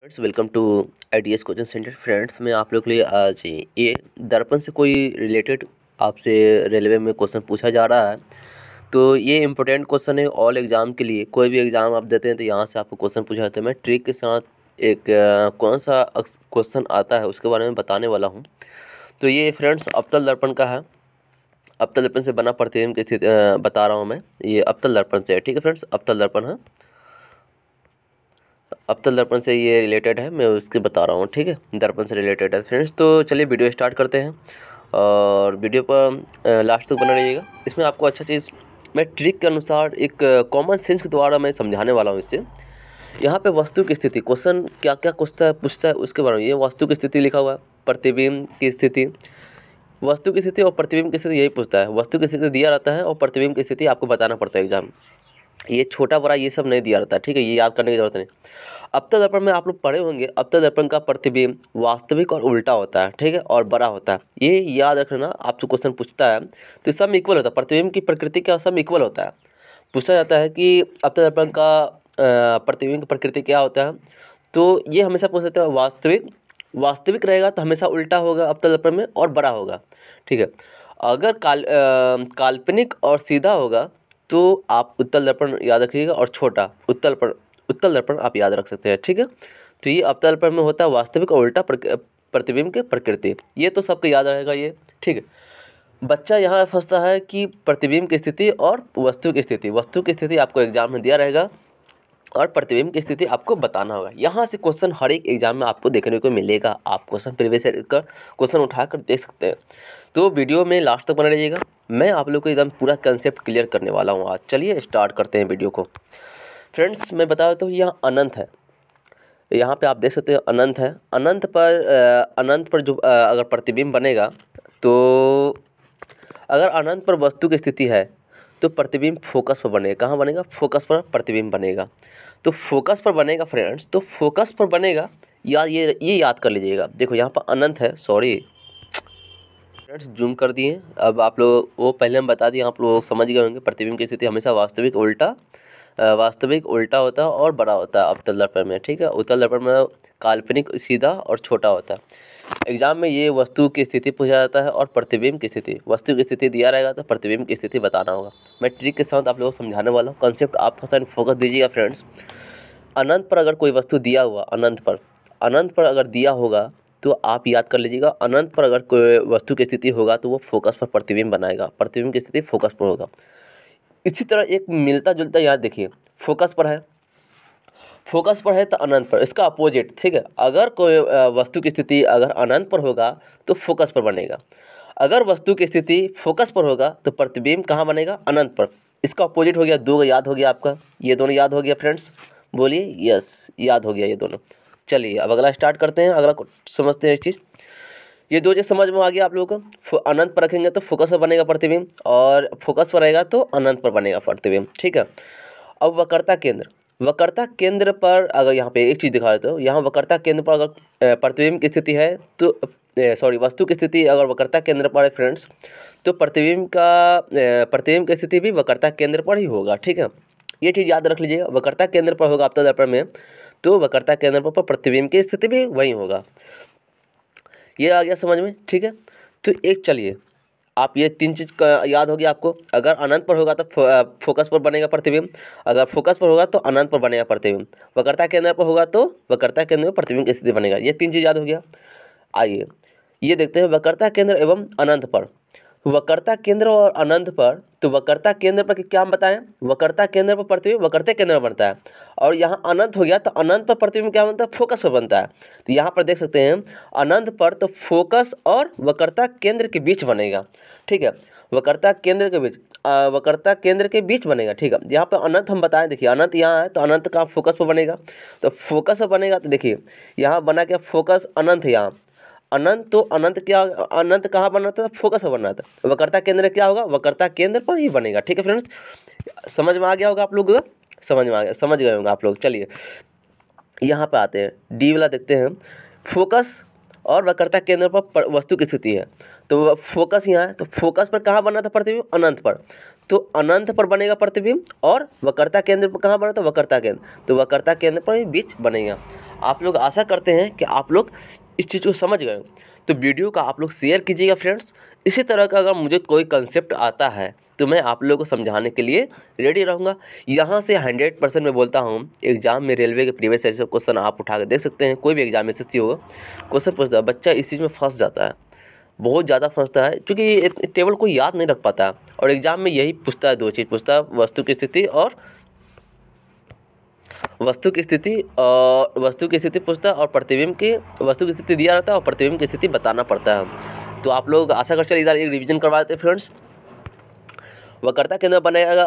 friends welcome to I coaching centre friends मैं आप लोग के लिए आज ये दर्पण से कोई रिलेटेड आपसे रेलवे में क्वेश्चन पूछा जा रहा है तो ये इंपॉर्टेंट क्वेश्चन है ऑल एग्ज़ाम के लिए कोई भी एग्ज़ाम आप देते हैं तो यहाँ से आपको क्वेश्चन पूछा जाता है मैं ट्रिक के साथ एक कौन सा क्वेश्चन आता है उसके बारे में बताने वाला हूँ तो ये फ्रेंड्स अबतल दर्पण का है अबतल दर्पण से बना प्रतिबिंब की स्थिति बता रहा हूँ मैं ये अबतल दर्पण से है ठीक है फ्रेंड्स अबतल दर्पण है अवतल तो दर्पण से ये रिलेटेड है मैं उसके बता रहा हूँ ठीक है दर्पण से रिलेटेड है फ्रेंड्स तो चलिए वीडियो स्टार्ट करते हैं और वीडियो पर लास्ट तक बना रहिएगा इसमें आपको अच्छा चीज़ मैं ट्रिक के अनुसार एक कॉमन सेंस के द्वारा मैं समझाने वाला हूँ इससे यहाँ पे वस्तु की स्थिति क्वेश्चन क्या क्या पूछता है पूछता है उसके बारे में ये वस्तु की स्थिति लिखा हुआ है प्रतिबिंब की स्थिति वस्तु की स्थिति और प्रतिबिंब की स्थिति यही पूछता है वस्तु की स्थिति दिया रहता है और प्रतिबिंब की स्थिति आपको बताना पड़ता है एग्जाम ये छोटा बड़ा ये सब नहीं दिया रहता ठीक है ये याद करने की जरूरत नहीं अब तक दर्पण में आप लोग पढ़े होंगे अब तक दर्पण का प्रतिबिंब वास्तविक और उल्टा होता है ठीक है और बड़ा होता है ये याद रखना आपसे क्वेश्चन पूछता है तो सब इक्वल होता है प्रतिबिंब की प्रकृति का सब इक्वल होता है पूछा जाता है कि अब तक दर्पण का प्रतिबिंब की प्रकृति क्या होता है तो ये हमेशा पूछ सकते हैं वास्तविक वास्तविक रहेगा तो हमेशा उल्टा होगा अब तक दर्पण में और बड़ा होगा ठीक है अगर काल काल्पनिक और सीधा होगा तो आप उत्तल दर्पण याद रखिएगा और छोटा उत्तल पर उत्तल दर्पण आप याद रख सकते हैं ठीक है तो ये अवतल दर्पण में होता है वास्तविक और उल्टा प्रतिबिंब के प्रकृति ये तो सबको याद रहेगा ये ठीक है बच्चा यहाँ फंसता है कि प्रतिबिंब की स्थिति और वस्तु की स्थिति वस्तु की स्थिति आपको एग्जाम में दिया रहेगा और प्रतिबिंब की स्थिति आपको बताना होगा यहाँ से क्वेश्चन हर एक एग्जाम में आपको देखने को मिलेगा आप क्वेश्चन प्रीवियस ईयर का क्वेश्चन उठा कर देख सकते हैं तो वीडियो में लास्ट तक बना रहिएगा मैं आप लोग को एकदम पूरा कंसेप्ट क्लियर करने वाला हूँ आज चलिए स्टार्ट करते हैं वीडियो को फ्रेंड्स मैं बता देता हूँ यहाँ अनंत है यहाँ पे आप देख सकते हो अनंत है अनंत पर अनंत पर जो अगर प्रतिबिंब बनेगा तो अगर अनंत पर वस्तु की स्थिति है तो प्रतिबिंब फोकस पर बनेगा कहाँ बनेगा फोकस पर प्रतिबिंब बनेगा तो फोकस पर बनेगा फ्रेंड्स तो फोकस पर बनेगा या ये ये याद कर लीजिएगा देखो यहाँ पर अनंत है सॉरी फ्रेंड्स जूम कर दिए अब आप लोग वो पहले हम बता दिए आप लोग समझ गए होंगे प्रतिबिंब की स्थिति हमेशा वास्तविक उल्टा वास्तविक उल्टा होता है और बड़ा होता है अवतल दर्पण में ठीक है उत्तल दर्पण में काल्पनिक सीधा और छोटा होता है एग्जाम में ये वस्तु की स्थिति पूछा जाता है और प्रतिबिंब की स्थिति वस्तु की स्थिति दिया रहेगा तो प्रतिबिंब की स्थिति बताना होगा मैं ट्रिक के साथ आप लोगों को समझाने वाला हूँ कॉन्सेप्ट आप थोड़ा सा फोकस दीजिएगा फ्रेंड्स अनंत पर अगर कोई वस्तु दिया हुआ अनंत पर अनंत पर अगर दिया होगा तो आप याद कर लीजिएगा अनंत पर अगर कोई वस्तु की स्थिति होगा तो वो फोकस पर प्रतिबिंब बनाएगा प्रतिबिंब की स्थिति फोकस पर होगा इसी तरह एक मिलता जुलता यहाँ देखिए फोकस पर है फोकस पर है तो अनंत पर इसका अपोजिट ठीक है अगर कोई वस्तु की स्थिति अगर अनंत पर होगा तो फोकस पर बनेगा अगर वस्तु की स्थिति फोकस पर होगा तो प्रतिबिंब कहाँ बनेगा अनंत पर इसका अपोजिट हो गया दो याद हो गया आपका ये दोनों याद हो गया फ्रेंड्स बोलिए यस याद हो गया ये दोनों चलिए अब अगला स्टार्ट करते हैं अगला समझते हैं एक चीज़ ये दो चीज़ समझ में आ गया आप लोगों को अनंत पर रखेंगे तो फोकस पर बनेगा प्रतिबिंब और फोकस पर रहेगा तो अनंत पर बनेगा प्रतिबिंब ठीक है अब वक्रता केंद्र वक्रता केंद्र पर अगर यहाँ पे एक चीज़ दिखा देते हो यहाँ वक्रता केंद्र पर अगर प्रतिबिंब की स्थिति है तो सॉरी वस्तु की स्थिति अगर वक्रता केंद्र पर है फ्रेंड्स तो प्रतिबिंब का प्रतिबिंब की स्थिति भी वक्रता केंद्र पर ही होगा ठीक है ये चीज़ याद रख लीजिए वक्रता केंद्र पर होगा आपदा तो दर्पण में तो वक्रता के पर प्रतिबिंब की स्थिति भी वही होगा ये आ गया समझ में ठीक है तो एक चलिए आप ये तीन चीज़ याद होगी आपको अगर अनंत पर होगा तो फोकस पर बनेगा प्रतिबिंब अगर फोकस पर होगा तो अनंत पर बनेगा प्रतिबिंब वक्रता केंद्र पर होगा तो वक्रता केंद्र में प्रतिबिंब की स्थिति बनेगा ये तीन चीज़ याद हो गया आइए ये देखते हैं वक्रता केंद्र एवं अनंत पर वक्रता केंद्र और अनंत पर तो वक्रता केंद्र पर क्या हम बताएं वक्रता केंद्र पर प्रतिबिंब वक्रता केंद्र पर बनता है और यहाँ अनंत हो गया तो अनंत पर प्रतिबिंब क्या बनता है फोकस पर बनता है तो यहाँ पर देख सकते हैं अनंत पर तो फोकस और वक्रता केंद्र के बीच बनेगा ठीक है वक्रता केंद्र के बीच वक्रता केंद्र के बीच बनेगा ठीक है यहाँ पर अनंत हम बताएं देखिए अनंत यहाँ है तो अनंत का फोकस पर बनेगा तो फोकस पर बनेगा तो देखिए यहाँ बना क्या फोकस अनंत यहाँ अनंत तो अनंत क्या अनंत कहाँ बन रहा था फोकस पर बन रहा था वक्रता केंद्र क्या होगा वक्रता केंद्र पर ही बनेगा ठीक है फ्रेंड्स समझ में आ गया होगा आप लोग समझ में आ गया समझ गए होंगे आप लोग चलिए यहाँ पर आते हैं डी वाला देखते हैं फोकस और वक्रता केंद्र पर वस्तु की स्थिति है तो फोकस यहाँ है तो फोकस पर कहाँ बना था प्रतिबिंब अनंत पर तो अनंत पर बनेगा प्रतिबिंब और वक्रता केंद्र पर कहाँ बना था वक्रता केंद्र तो वक्रता केंद्र पर बीच बनेगा आप लोग आशा करते हैं कि आप लोग इस चीज़ को समझ गए तो वीडियो का आप लोग शेयर कीजिएगा फ्रेंड्स इसी तरह का अगर मुझे कोई कंसेप्ट आता है तो मैं आप लोगों को समझाने के लिए रेडी रहूँगा यहाँ से हंड्रेड परसेंट मैं बोलता हूँ एग्जाम में रेलवे के प्रीवियस ईयर क्वेश्चन आप उठा कर देख सकते हैं कोई भी एग्जाम में एस होगा क्वेश्चन पूछता है बच्चा इस चीज़ में फंस जाता है बहुत ज़्यादा फंसता है क्योंकि टेबल को याद नहीं रख पाता और एग्ज़ाम में यही पूछता है दो चीज़ पूछता है वस्तु की स्थिति और वस्तु की स्थिति और वस्तु की स्थिति पूछता है और प्रतिबिंब की वस्तु की स्थिति दिया रहता है और प्रतिबिंब की स्थिति बताना पड़ता है तो आप लोग आशा कर चलिए इधर एक रिविजन करवा देते हैं फ्रेंड्स वक्रता केंद्र बनेगा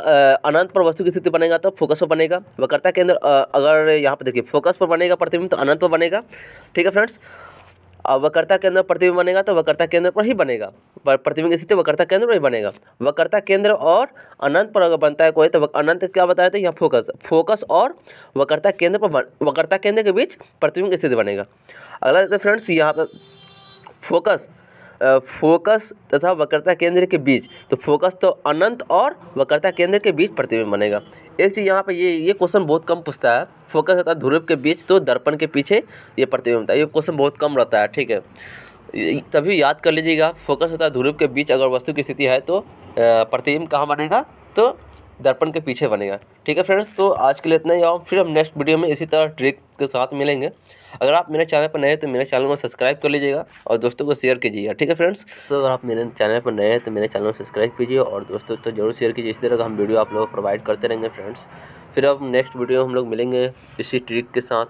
अनंत पर वस्तु की स्थिति बनेगा तो फोकस पर बनेगा वक्रता केंद्र अगर यहाँ पर देखिए फोकस पर बनेगा प्रतिबिंब तो अनंत पर बनेगा ठीक है फ्रेंड्स और वक्रता केंद्र प्रतिबिंब बनेगा तो वक्रता केंद्र पर ही बनेगा प्रतिबिंब स्थिति वक्रता केंद्र पर ही बनेगा वक्रता केंद्र और अनंत पर अगर बनता है कोई तो अनंत क्या बताया था यहाँ फोकस फोकस और वक्रता केंद्र पर बन वक्रता केंद्र के बीच प्रतिबिंब स्थिति बनेगा अगला फ्रेंड्स यहाँ पर फोकस फोकस तथा वक्रता केंद्र के बीच तो फोकस तो अनंत और वक्रता केंद्र के बीच प्रतिबिंब बनेगा एक चीज़ यहाँ पे ये ये क्वेश्चन बहुत कम पूछता है फोकस होता है ध्रुव के बीच तो दर्पण के पीछे ये प्रतिबिंब होता है ये क्वेश्चन बहुत कम रहता है ठीक है तभी याद कर लीजिएगा फोकस होता है ध्रुव के बीच अगर वस्तु की स्थिति है तो प्रतिबिंब कहाँ बनेगा तो दर्पण के पीछे बनेगा ठीक है फ्रेंड्स तो आज के लिए इतना ही और फिर हम नेक्स्ट वीडियो में इसी तरह ट्रिक के साथ मिलेंगे अगर आप मेरे चैनल पर नए हैं तो मेरे चैनल को सब्सक्राइब कर लीजिएगा और दोस्तों को शेयर कीजिएगा ठीक है फ्रेंड्स तो अगर आप मेरे चैनल पर नए हैं तो मेरे चैनल को सब्सक्राइब कीजिए और दोस्तों तो जरूर शेयर कीजिए इसी तरह का हम वीडियो आप लोग प्रोवाइड करते रहेंगे फ्रेंड्स फिर अब नेक्स्ट वीडियो हम लोग मिलेंगे इसी ट्रिक के साथ